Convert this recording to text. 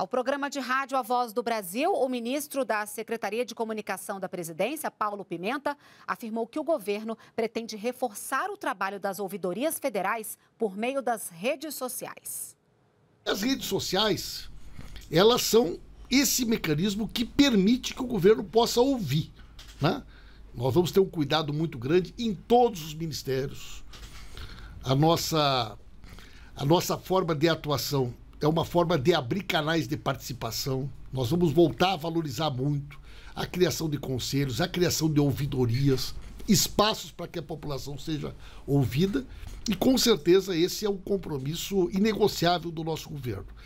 Ao programa de rádio A Voz do Brasil, o ministro da Secretaria de Comunicação da Presidência, Paulo Pimenta, afirmou que o governo pretende reforçar o trabalho das ouvidorias federais por meio das redes sociais. As redes sociais, elas são esse mecanismo que permite que o governo possa ouvir. Né? Nós vamos ter um cuidado muito grande em todos os ministérios. A nossa, a nossa forma de atuação é uma forma de abrir canais de participação. Nós vamos voltar a valorizar muito a criação de conselhos, a criação de ouvidorias, espaços para que a população seja ouvida. E com certeza esse é um compromisso inegociável do nosso governo.